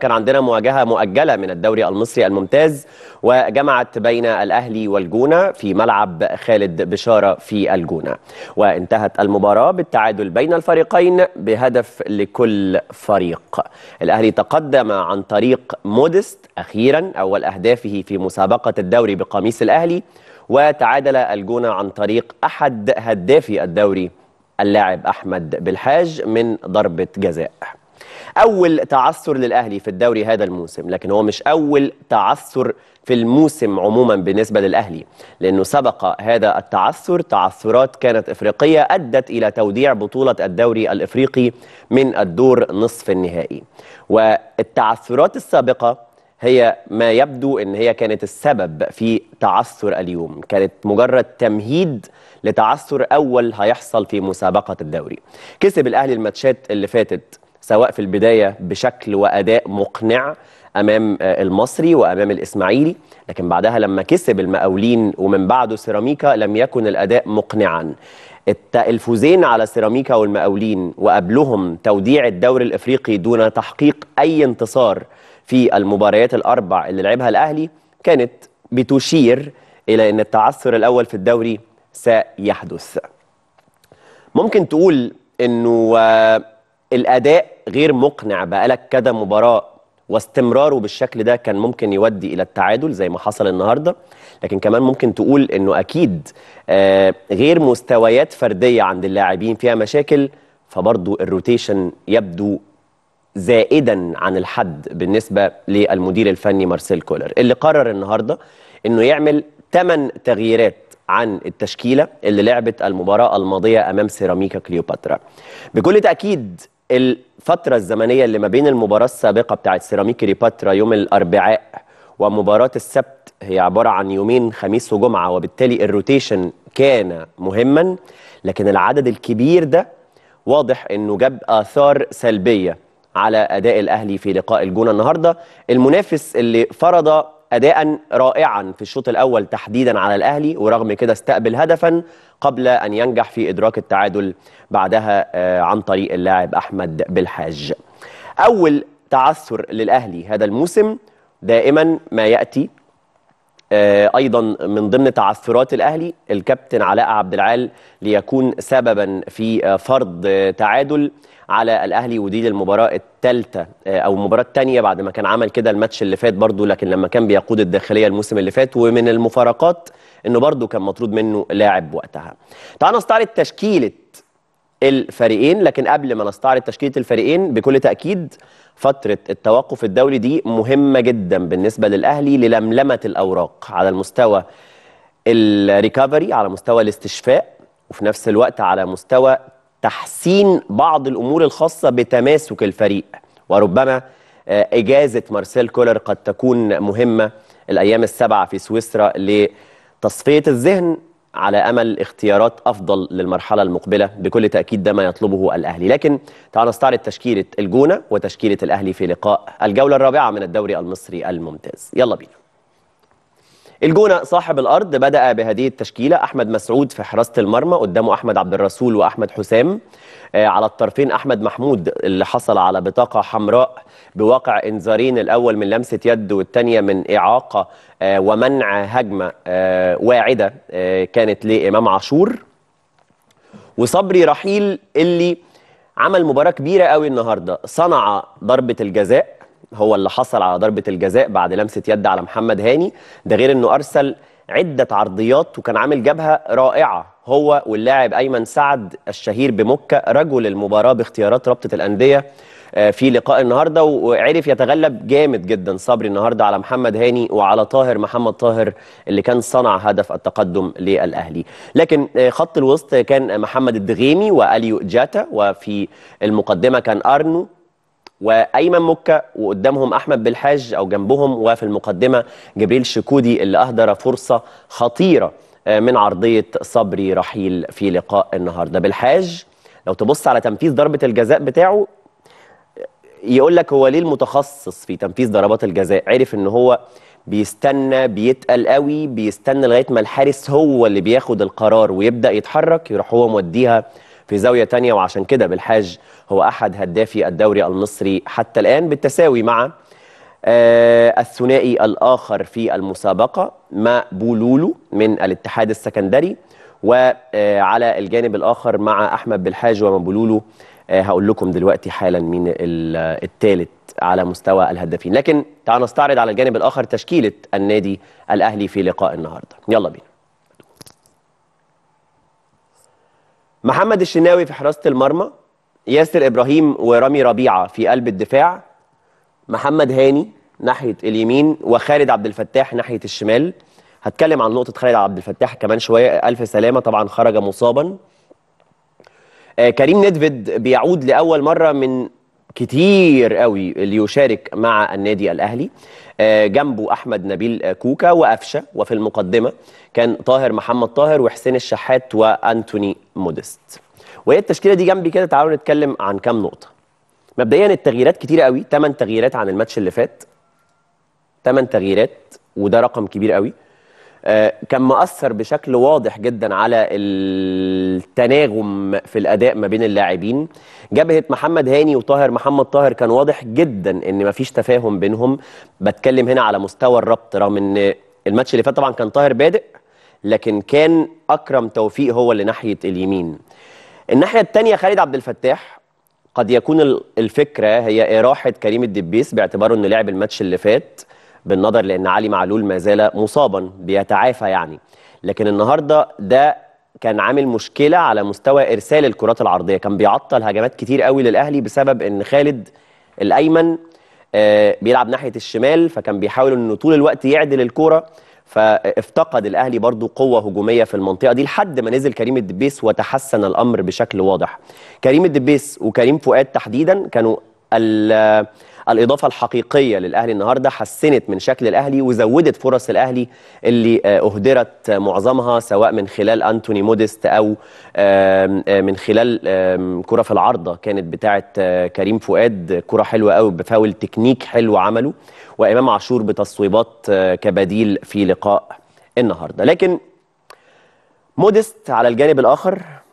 كان عندنا مواجهة مؤجلة من الدوري المصري الممتاز وجمعت بين الأهلي والجونة في ملعب خالد بشارة في الجونة وانتهت المباراة بالتعادل بين الفريقين بهدف لكل فريق الأهلي تقدم عن طريق مودست أخيرا أول أهدافه في مسابقة الدوري بقميص الأهلي وتعادل الجونة عن طريق أحد هدافي الدوري اللاعب أحمد بالحاج من ضربة جزاء اول تعثر للاهلي في الدوري هذا الموسم لكن هو مش اول تعثر في الموسم عموما بالنسبه للاهلي لانه سبق هذا التعثر تعثرات كانت افريقيه ادت الى توديع بطوله الدوري الافريقي من الدور نصف النهائي والتعثرات السابقه هي ما يبدو ان هي كانت السبب في تعثر اليوم كانت مجرد تمهيد لتعثر اول هيحصل في مسابقه الدوري كسب الاهلي الماتشات اللي فاتت سواء في البداية بشكل وأداء مقنع امام آه، المصري وامام الاسماعيلي لكن بعدها لما كسب المقاولين ومن بعده سيراميكا لم يكن الاداء مقنعا الفوزين على سيراميكا والمقاولين وقبلهم توديع الدوري الافريقي دون تحقيق اي انتصار في المباريات الاربع اللي لعبها الاهلي كانت بتشير الى ان التعثر الاول في الدوري سيحدث ممكن تقول انه آه، الاداء غير مقنع بقالك كذا مباراه واستمراره بالشكل ده كان ممكن يودي الى التعادل زي ما حصل النهارده لكن كمان ممكن تقول انه اكيد آه، غير مستويات فرديه عند اللاعبين فيها مشاكل فبرضه الروتيشن يبدو زائدا عن الحد بالنسبه للمدير الفني مارسيل كولر اللي قرر النهارده انه يعمل 8 تغييرات عن التشكيله اللي لعبت المباراه الماضيه امام سيراميكا كليوباترا بكل تاكيد ال الفترة الزمنية اللي ما بين المباراة السابقة بتاعت سيراميك ريباترا يوم الأربعاء ومباراة السبت هي عبارة عن يومين خميس وجمعة وبالتالي الروتيشن كان مهما لكن العدد الكبير ده واضح انه جاب آثار سلبية على أداء الأهلي في لقاء الجونة النهاردة المنافس اللي فرض اداء رائعا في الشوط الاول تحديدا على الاهلي ورغم كده استقبل هدفا قبل ان ينجح في ادراك التعادل بعدها آه، عن طريق اللاعب احمد بالحاج اول تعثر للاهلي هذا الموسم دائما ما ياتي آه، ايضا من ضمن تعثرات الاهلي الكابتن علاء عبد العال ليكون سببا في آه، فرض آه، تعادل على الاهلي ودي المباراه الثالثه او المباراه الثانيه بعد ما كان عمل كده الماتش اللي فات برضه لكن لما كان بيقود الداخليه الموسم اللي فات ومن المفارقات انه برضه كان مطرود منه لاعب وقتها. تعال نستعرض تشكيله الفريقين لكن قبل ما نستعرض تشكيله الفريقين بكل تاكيد فتره التوقف الدولي دي مهمه جدا بالنسبه للاهلي للملمه الاوراق على المستوى الريكفري على مستوى الاستشفاء وفي نفس الوقت على مستوى تحسين بعض الامور الخاصه بتماسك الفريق وربما آه، اجازه مارسيل كولر قد تكون مهمه الايام السبعه في سويسرا لتصفيه الذهن على امل اختيارات افضل للمرحله المقبله بكل تاكيد ده ما يطلبه الاهلي لكن تعال نستعرض تشكيله الجونه وتشكيله الاهلي في لقاء الجوله الرابعه من الدوري المصري الممتاز يلا بينا الجونه صاحب الارض بدا بهذه التشكيله احمد مسعود في حراسه المرمى قدامه احمد عبد الرسول واحمد حسام آه، على الطرفين احمد محمود اللي حصل على بطاقه حمراء بواقع انذارين الاول من لمسه يد والثانيه من اعاقه آه، ومنع هجمه آه، واعده كانت لامام عاشور وصبري رحيل اللي عمل مباراه كبيره قوي النهارده صنع ضربه الجزاء هو اللي حصل على ضربة الجزاء بعد لمسة يد على محمد هاني ده غير انه ارسل عدة عرضيات وكان عامل جبهة رائعة هو واللاعب أيمن سعد الشهير بمكة رجل المباراة باختيارات رابطة الأندية آه، في لقاء النهارده وعرف يتغلب جامد جدا صبري النهارده على محمد هاني وعلى طاهر محمد طاهر اللي كان صنع هدف التقدم للاهلي لكن آه، خط الوسط كان محمد الدغيمي واليو جاتا وفي المقدمه كان ارنو وايمن مكه وقدامهم احمد بالحاج او جنبهم وفي المقدمه جبريل شكودي اللي اهدر فرصه خطيره آه، من عرضيه صبري رحيل في لقاء النهارده بالحاج لو تبص على تنفيذ ضربه الجزاء بتاعه آه، يقول لك هو ليه المتخصص في تنفيذ ضربات الجزاء عرف ان هو بيستنى بيتقل قوي بيستنى لغايه ما الحارس هو اللي بياخد القرار ويبدا يتحرك يروح هو موديها في زاوية تانية وعشان كده بالحاج هو أحد هدافي الدوري المصري حتى الآن بالتساوي مع آه الثنائي الآخر في المسابقة ما بولولو من الاتحاد السكندري وعلى آه، الجانب الآخر مع أحمد بالحاج وما بولولو آه، هقول لكم دلوقتي حالا مين الثالث آه، على مستوى الهدافين لكن تعالوا نستعرض على الجانب الآخر تشكيلة النادي الأهلي في لقاء النهاردة يلا بينا محمد الشناوي في حراسه المرمى ياسر ابراهيم ورامي ربيعه في قلب الدفاع محمد هاني ناحيه اليمين وخالد عبد الفتاح ناحيه الشمال هتكلم عن نقطه خالد عبد الفتاح كمان شويه الف سلامه طبعا خرج مصابا آه، كريم ندفد بيعود لاول مره من كتير قوي اللي يشارك مع النادي الاهلي آه، جنبه احمد نبيل آه، كوكا وقفشه وفي المقدمه كان طاهر محمد طاهر وحسين الشحات وانتوني مودست وهي التشكيله دي جنبي كده تعالوا نتكلم عن كام نقطه مبدئيا التغييرات كتير قوي 8 تغييرات عن الماتش اللي فات 8 تغييرات وده رقم كبير قوي آه، كان مأثر بشكل واضح جدا على التناغم في الأداء ما بين اللاعبين جبهة محمد هاني وطاهر محمد طاهر كان واضح جدا ان مفيش تفاهم بينهم بتكلم هنا على مستوى الربط رغم ان الماتش اللي فات طبعا كان طاهر بادئ لكن كان أكرم توفيق هو اللي ناحية اليمين الناحية التانية خالد عبد الفتاح قد يكون الفكرة هي إراحة كريم الدبيس باعتباره أنه لعب الماتش اللي فات بالنظر لأن علي معلول ما زال مصابا بيتعافى يعني لكن النهاردة ده كان عامل مشكلة على مستوى إرسال الكرات العرضية كان بيعطل هجمات كتير قوي للأهلي بسبب أن خالد الأيمن آه، بيلعب ناحية الشمال فكان بيحاول أنه طول الوقت يعدل الكوره فافتقد الاهلي برضو قوه هجوميه في المنطقه دي لحد ما نزل كريم الدبيس وتحسن الامر بشكل واضح كريم الدبيس وكريم فؤاد تحديدا كانوا الاضافه الحقيقيه للاهلي النهارده حسنت من شكل الاهلي وزودت فرص الاهلي اللي آه، اهدرت معظمها سواء من خلال انتوني موديست او من خلال كره في العارضه كانت بتاعه آه، كريم فؤاد كره حلوه قوي بفاول تكنيك حلو عمله وامام عاشور بتصويبات آه، كبديل في لقاء النهارده لكن موديست على الجانب الاخر